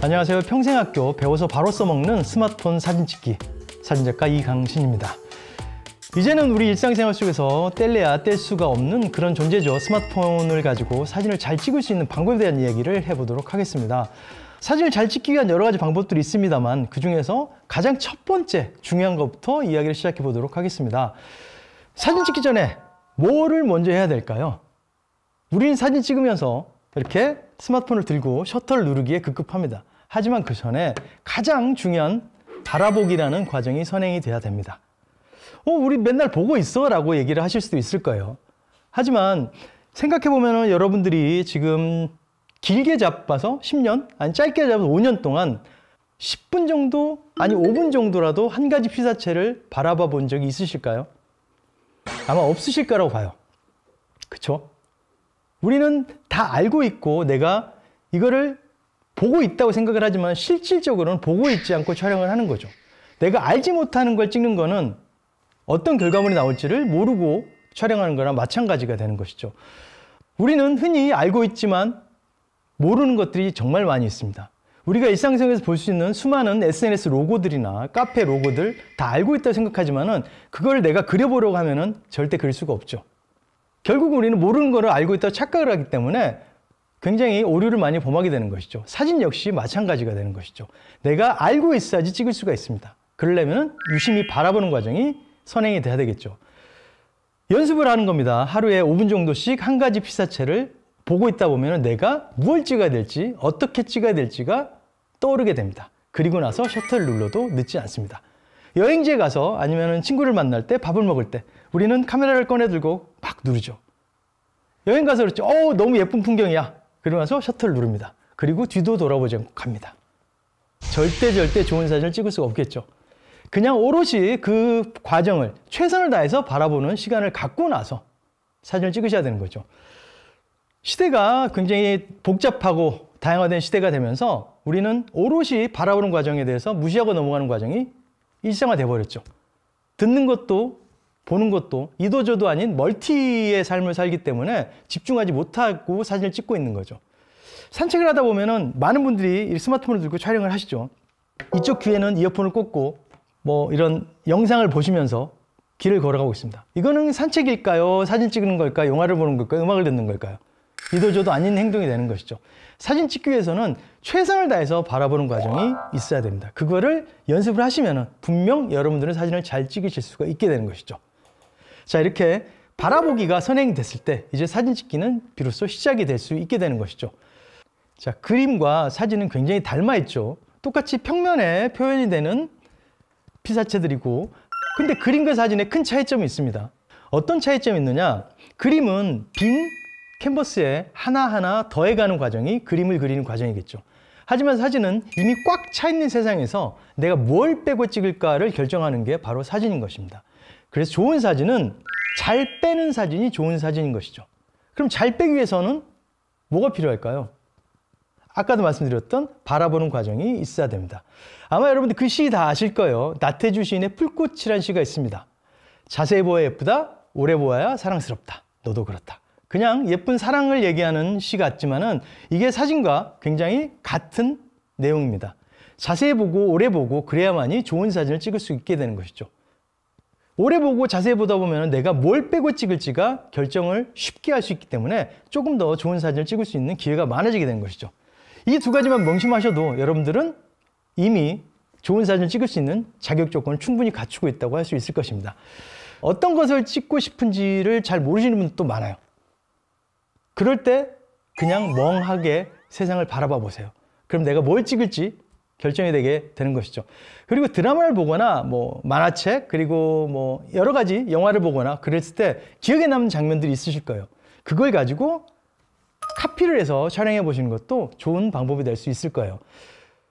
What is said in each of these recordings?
안녕하세요. 평생학교 배워서 바로 써먹는 스마트폰 사진 찍기 사진작가 이강신입니다. 이제는 우리 일상생활 속에서 뗄래야 뗄 수가 없는 그런 존재죠. 스마트폰을 가지고 사진을 잘 찍을 수 있는 방법에 대한 이야기를 해보도록 하겠습니다. 사진을 잘 찍기 위한 여러 가지 방법들이 있습니다만 그중에서 가장 첫 번째 중요한 것부터 이야기를 시작해 보도록 하겠습니다. 사진 찍기 전에 뭐를 먼저 해야 될까요? 우리는 사진 찍으면서 이렇게 스마트폰을 들고 셔터를 누르기에 급급합니다. 하지만 그 전에 가장 중요한 바라보기라는 과정이 선행이 돼야 됩니다. 어, 우리 맨날 보고 있어 라고 얘기를 하실 수도 있을 거예요. 하지만 생각해보면 여러분들이 지금 길게 잡아서 10년, 아니 짧게 잡아서 5년 동안 10분 정도, 아니 5분 정도라도 한 가지 피사체를 바라봐 본 적이 있으실까요? 아마 없으실 거라고 봐요. 그쵸? 우리는 다 알고 있고 내가 이거를 보고 있다고 생각을 하지만 실질적으로는 보고 있지 않고 촬영을 하는 거죠. 내가 알지 못하는 걸 찍는 거는 어떤 결과물이 나올지를 모르고 촬영하는 거랑 마찬가지가 되는 것이죠. 우리는 흔히 알고 있지만 모르는 것들이 정말 많이 있습니다. 우리가 일상생활에서 볼 수 있는 수많은 SNS 로고들이나 카페 로고들 다 알고 있다고 생각하지만은 그걸 내가 그려보려고 하면은 절대 그릴 수가 없죠. 결국 우리는 모르는 거를 알고 있다고 착각을 하기 때문에 굉장히 오류를 많이 범하게 되는 것이죠. 사진 역시 마찬가지가 되는 것이죠. 내가 알고 있어야지 찍을 수가 있습니다. 그러려면 유심히 바라보는 과정이 선행이 돼야 되겠죠. 연습을 하는 겁니다. 하루에 5분 정도씩 한 가지 피사체를 보고 있다 보면 내가 무엇 찍어야 될지, 어떻게 찍어야 될지가 떠오르게 됩니다. 그리고 나서 셔터를 눌러도 늦지 않습니다. 여행지에 가서 아니면 친구를 만날 때 밥을 먹을 때 우리는 카메라를 꺼내 들고 막 누르죠. 여행 가서 그렇죠. 어 너무 예쁜 풍경이야. 그러면서 셔터를 누릅니다. 그리고 뒤도 돌아보지 않고 갑니다. 절대 절대 좋은 사진을 찍을 수가 없겠죠. 그냥 오롯이 그 과정을 최선을 다해서 바라보는 시간을 갖고 나서 사진을 찍으셔야 되는 거죠. 시대가 굉장히 복잡하고 다양화된 시대가 되면서 우리는 오롯이 바라보는 과정에 대해서 무시하고 넘어가는 과정이 일상화돼 버렸죠. 듣는 것도 보는 것도 이도저도 아닌 멀티의 삶을 살기 때문에 집중하지 못하고 사진을 찍고 있는 거죠. 산책을 하다 보면은 많은 분들이 스마트폰을 들고 촬영을 하시죠. 이쪽 귀에는 이어폰을 꽂고 뭐 이런 영상을 보시면서 길을 걸어가고 있습니다. 이거는 산책일까요? 사진 찍는 걸까요? 영화를 보는 걸까요? 음악을 듣는 걸까요? 이도저도 아닌 행동이 되는 것이죠. 사진 찍기 위해서는 최선을 다해서 바라보는 과정이 있어야 됩니다. 그거를 연습을 하시면 분명 여러분들은 사진을 잘 찍으실 수가 있게 되는 것이죠. 자, 이렇게 바라보기가 선행이 됐을 때 이제 사진 찍기는 비로소 시작이 될 수 있게 되는 것이죠. 자, 그림과 사진은 굉장히 닮아 있죠. 똑같이 평면에 표현이 되는 피사체들이고 근데 그림과 사진에큰 차이점이 있습니다. 어떤 차이점이 있느냐? 그림은 빈 캔버스에 하나하나 더해가는 과정이 그림을 그리는 과정이겠죠. 하지만 사진은 이미 꽉 차 있는 세상에서 내가 뭘 빼고 찍을까를 결정하는 게 바로 사진인 것입니다. 그래서 좋은 사진은 잘 빼는 사진이 좋은 사진인 것이죠. 그럼 잘 빼기 위해서는 뭐가 필요할까요? 아까도 말씀드렸던 바라보는 과정이 있어야 됩니다. 아마 여러분들 그 시 다 아실 거예요. 나태주 시인의 풀꽃이라는 시가 있습니다. 자세히 보아야 예쁘다, 오래 보아야 사랑스럽다, 너도 그렇다. 그냥 예쁜 사랑을 얘기하는 시 같지만은 이게 사진과 굉장히 같은 내용입니다. 자세히 보고 오래 보고 그래야만이 좋은 사진을 찍을 수 있게 되는 것이죠. 오래 보고 자세히 보다 보면 내가 뭘 빼고 찍을지가 결정을 쉽게 할 수 있기 때문에 조금 더 좋은 사진을 찍을 수 있는 기회가 많아지게 되는 것이죠. 이 두 가지만 명심하셔도 여러분들은 이미 좋은 사진을 찍을 수 있는 자격 조건을 충분히 갖추고 있다고 할 수 있을 것입니다. 어떤 것을 찍고 싶은지를 잘 모르시는 분도 많아요. 그럴 때 그냥 멍하게 세상을 바라봐 보세요. 그럼 내가 뭘 찍을지 결정이 되게 되는 것이죠. 그리고 드라마를 보거나 뭐 만화책 그리고 뭐 여러 가지 영화를 보거나 그랬을 때 기억에 남는 장면들이 있으실 거예요. 그걸 가지고 카피를 해서 촬영해 보시는 것도 좋은 방법이 될 수 있을 거예요.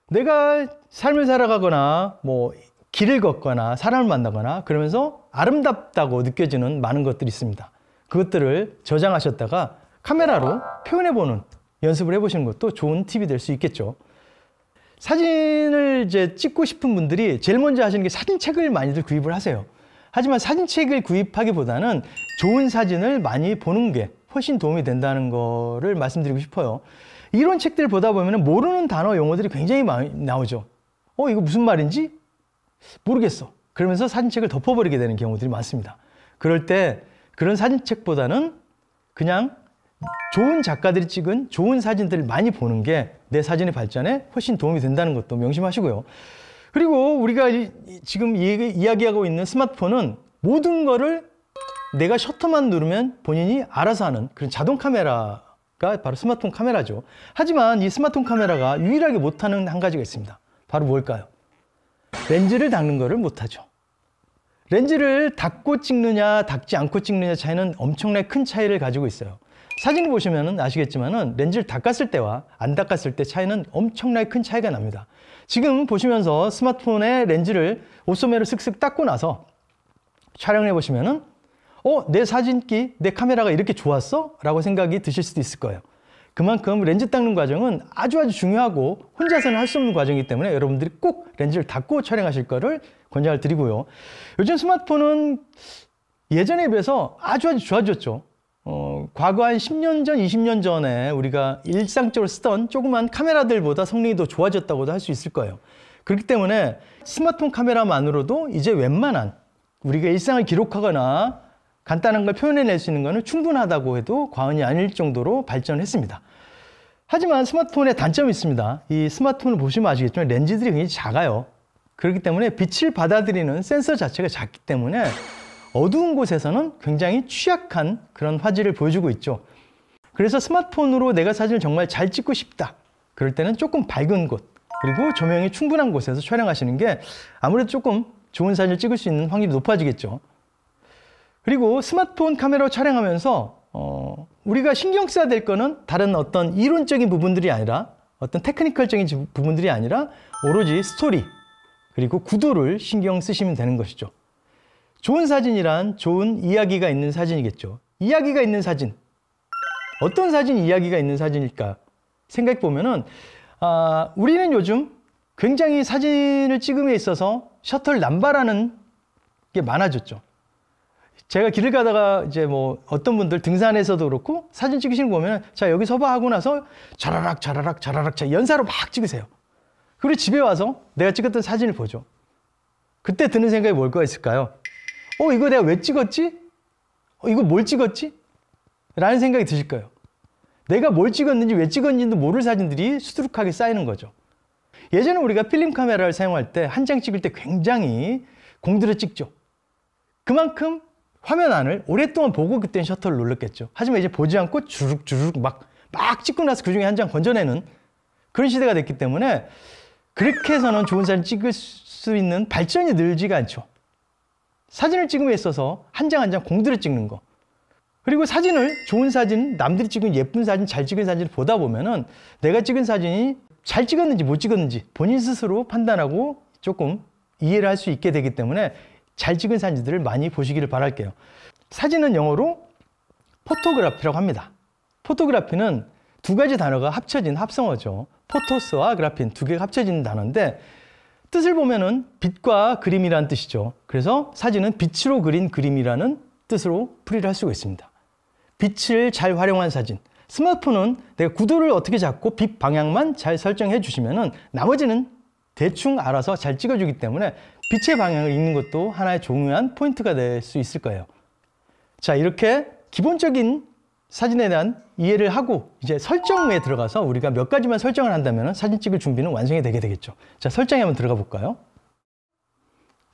내가 삶을 살아가거나 뭐 길을 걷거나 사람을 만나거나 그러면서 아름답다고 느껴지는 많은 것들이 있습니다. 그것들을 저장하셨다가 카메라로 표현해보는 연습을 해보시는 것도 좋은 팁이 될 수 있겠죠. 사진을 이제 찍고 싶은 분들이 제일 먼저 하시는 게 사진책을 많이들 구입을 하세요. 하지만 사진책을 구입하기보다는 좋은 사진을 많이 보는 게 훨씬 도움이 된다는 거를 말씀드리고 싶어요. 이런 책들을 보다 보면 모르는 단어, 용어들이 굉장히 많이 나오죠. 어, 이거 무슨 말인지 모르겠어. 그러면서 사진책을 덮어버리게 되는 경우들이 많습니다. 그럴 때 그런 사진책보다는 그냥 좋은 작가들이 찍은 좋은 사진들을 많이 보는 게 내 사진의 발전에 훨씬 도움이 된다는 것도 명심하시고요. 그리고 우리가 이, 지금 얘 이야기하고 있는 스마트폰은 모든 거를 내가 셔터만 누르면 본인이 알아서 하는 그런 자동 카메라가 바로 스마트폰 카메라죠. 하지만 이 스마트폰 카메라가 유일하게 못하는 한 가지가 있습니다. 바로 뭘까요? 렌즈를 닦는 거를 못하죠. 렌즈를 닦고 찍느냐 닦지 않고 찍느냐 차이는 엄청나게 큰 차이를 가지고 있어요. 사진을 보시면 아시겠지만 렌즈를 닦았을 때와 안 닦았을 때 차이는 엄청나게 큰 차이가 납니다. 지금 보시면서 스마트폰의 렌즈를 옷소매로 슥슥 닦고 나서 촬영해 보시면 어, 내 사진기, 내 카메라가 이렇게 좋았어? 라고 생각이 드실 수도 있을 거예요. 그만큼 렌즈 닦는 과정은 아주 아주 중요하고 혼자서는 할 수 없는 과정이기 때문에 여러분들이 꼭 렌즈를 닦고 촬영하실 거를 권장을 드리고요. 요즘 스마트폰은 예전에 비해서 아주 아주 좋아졌죠. 어, 과거 한 10년 전, 20년 전에 우리가 일상적으로 쓰던 조그만 카메라들보다 성능이 더 좋아졌다고도 할 수 있을 거예요. 그렇기 때문에 스마트폰 카메라만으로도 이제 웬만한 우리가 일상을 기록하거나 간단한 걸 표현해낼 수 있는 것은 충분하다고 해도 과언이 아닐 정도로 발전했습니다. 하지만 스마트폰의 단점이 있습니다. 이 스마트폰을 보시면 아시겠지만 렌즈들이 굉장히 작아요. 그렇기 때문에 빛을 받아들이는 센서 자체가 작기 때문에 어두운 곳에서는 굉장히 취약한 그런 화질을 보여주고 있죠. 그래서 스마트폰으로 내가 사진을 정말 잘 찍고 싶다. 그럴 때는 조금 밝은 곳, 그리고 조명이 충분한 곳에서 촬영하시는 게 아무래도 조금 좋은 사진을 찍을 수 있는 확률이 높아지겠죠. 그리고 스마트폰 카메라로 촬영하면서 어, 우리가 신경 써야 될 거는 다른 어떤 이론적인 부분들이 아니라 어떤 테크니컬적인 부분들이 아니라 오로지 스토리 그리고 구도를 신경 쓰시면 되는 것이죠. 좋은 사진이란 좋은 이야기가 있는 사진이겠죠. 이야기가 있는 사진. 어떤 사진 이야기가 있는 사진일까? 생각해 보면은 아, 우리는 요즘 굉장히 사진을 찍음에 있어서 셔틀 남바라는 게 많아졌죠. 제가 길을 가다가 이제 뭐 어떤 분들 등산에서도 그렇고 사진 찍으시는 거 보면 자 여기 서봐 하고 나서 자라락 자라락 자라락 자 연사로 막 찍으세요. 그리고 집에 와서 내가 찍었던 사진을 보죠. 그때 드는 생각이 뭘까 있을까요? 어, 이거 내가 왜 찍었지? 어, 이거 뭘 찍었지? 라는 생각이 드실 거예요. 내가 뭘 찍었는지 왜 찍었는지도 모를 사진들이 수두룩하게 쌓이는 거죠. 예전에 우리가 필름 카메라를 사용할 때 한 장 찍을 때 굉장히 공들여 찍죠. 그만큼 화면 안을 오랫동안 보고 그때는 셔터를 눌렀겠죠. 하지만 이제 보지 않고 주룩주룩 막, 막 찍고 나서 그 중에 한 장 건져내는 그런 시대가 됐기 때문에 그렇게 해서는 좋은 사진 찍을 수 있는 발전이 늘지가 않죠. 사진을 찍음에 있어서 한 장 한 장 공들여 찍는 거. 그리고 사진을 좋은 사진, 남들이 찍은 예쁜 사진, 잘 찍은 사진을 보다 보면은 내가 찍은 사진이 잘 찍었는지 못 찍었는지 본인 스스로 판단하고 조금 이해를 할 수 있게 되기 때문에 잘 찍은 사진들을 많이 보시기를 바랄게요. 사진은 영어로 포토그래피라고 합니다. 포토그래피는 두 가지 단어가 합쳐진 합성어죠. 포토스와 그래핀 두 개가 합쳐진 단어인데 뜻을 보면은 빛과 그림이란 뜻이죠. 그래서 사진은 빛으로 그린 그림이라는 뜻으로 풀이를 할 수가 있습니다. 빛을 잘 활용한 사진. 스마트폰은 내가 구도를 어떻게 잡고 빛 방향만 잘 설정해 주시면은 나머지는 대충 알아서 잘 찍어주기 때문에 빛의 방향을 읽는 것도 하나의 중요한 포인트가 될 수 있을 거예요. 자, 이렇게 기본적인 사진에 대한 이해를 하고 이제 설정에 들어가서 우리가 몇 가지만 설정을 한다면 사진 찍을 준비는 완성이 되게 되겠죠. 자, 설정에 한번 들어가 볼까요?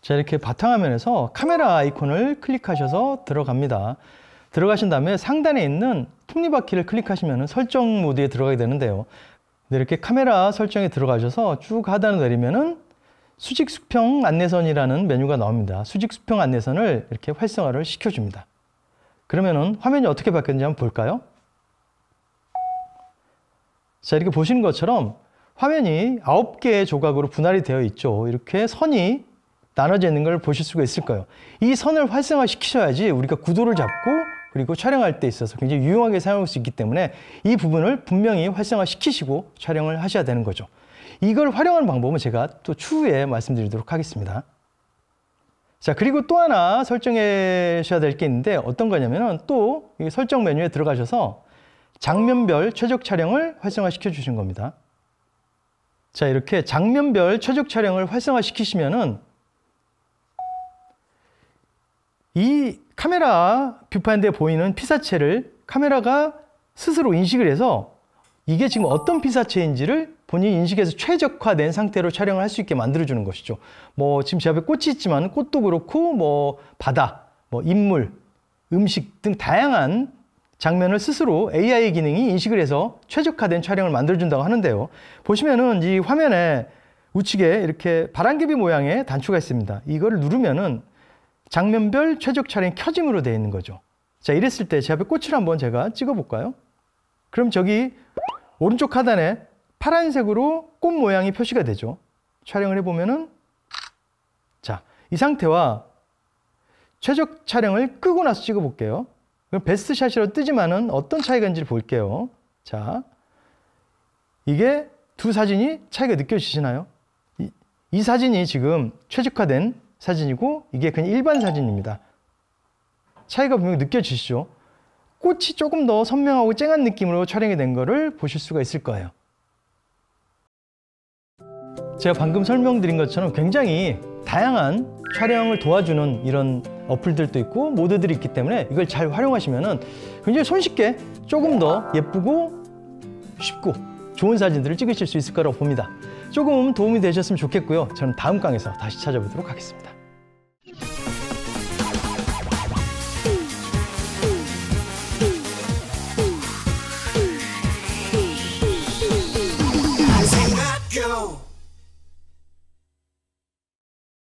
자, 이렇게 바탕화면에서 카메라 아이콘을 클릭하셔서 들어갑니다. 들어가신 다음에 상단에 있는 톱니바퀴를 클릭하시면 설정 모드에 들어가게 되는데요. 이렇게 카메라 설정에 들어가셔서 쭉 하단을 내리면은 수직 수평 안내선이라는 메뉴가 나옵니다. 수직 수평 안내선을 이렇게 활성화를 시켜줍니다. 그러면은 화면이 어떻게 바뀌었는지 한번 볼까요? 자, 이렇게 보시는 것처럼 화면이 9개의 조각으로 분할이 되어 있죠. 이렇게 선이 나눠져 있는 걸 보실 수가 있을 거예요. 이 선을 활성화시키셔야지 우리가 구도를 잡고 그리고 촬영할 때 있어서 굉장히 유용하게 사용할 수 있기 때문에 이 부분을 분명히 활성화시키시고 촬영을 하셔야 되는 거죠. 이걸 활용하는 방법은 제가 또 추후에 말씀드리도록 하겠습니다. 자, 그리고 또 하나 설정하셔야 될 게 있는데 어떤 거냐면또 설정 메뉴에 들어가셔서 장면별 최적 촬영을 활성화시켜 주신 겁니다. 자, 이렇게 장면별 최적 촬영을 활성화시키시면은 이 카메라 뷰파인드에 보이는 피사체를 카메라가 스스로 인식을 해서 이게 지금 어떤 피사체인지를 본인 이 인식에서 최적화된 상태로 촬영을 할 수 있게 만들어주는 것이죠. 뭐 지금 제 앞에 꽃이 있지만 꽃도 그렇고 뭐 바다, 뭐 인물, 음식 등 다양한 장면을 스스로 AI 기능이 인식을 해서 최적화된 촬영을 만들어준다고 하는데요. 보시면은 이 화면에 우측에 이렇게 바람개비 모양의 단추가 있습니다. 이걸 누르면은 장면별 최적 촬영 이 켜짐으로 되어 있는 거죠. 자, 이랬을 때 제 앞에 꽃을 한번 제가 찍어 볼까요? 그럼 저기 오른쪽 하단에 파란색으로 꽃 모양이 표시가 되죠. 촬영을 해보면은 자, 이 상태와 최적 촬영을 끄고 나서 찍어볼게요. 그럼 베스트 샷이라 뜨지만은 어떤 차이가 있는지 볼게요. 자, 이게 두 사진이 차이가 느껴지시나요? 이, 이 사진이 지금 최적화된 사진이고 이게 그냥 일반 사진입니다. 차이가 분명히 느껴지시죠? 꽃이 조금 더 선명하고 쨍한 느낌으로 촬영이 된 거를 보실 수가 있을 거예요. 제가 방금 설명드린 것처럼 굉장히 다양한 촬영을 도와주는 이런 어플들도 있고 모드들이 있기 때문에 이걸 잘 활용하시면 은 굉장히 손쉽게 조금 더 예쁘고 쉽고 좋은 사진들을 찍으실 수 있을 거라고 봅니다. 조금 도움이 되셨으면 좋겠고요. 저는 다음 강에서 다시 찾아보도록 하겠습니다.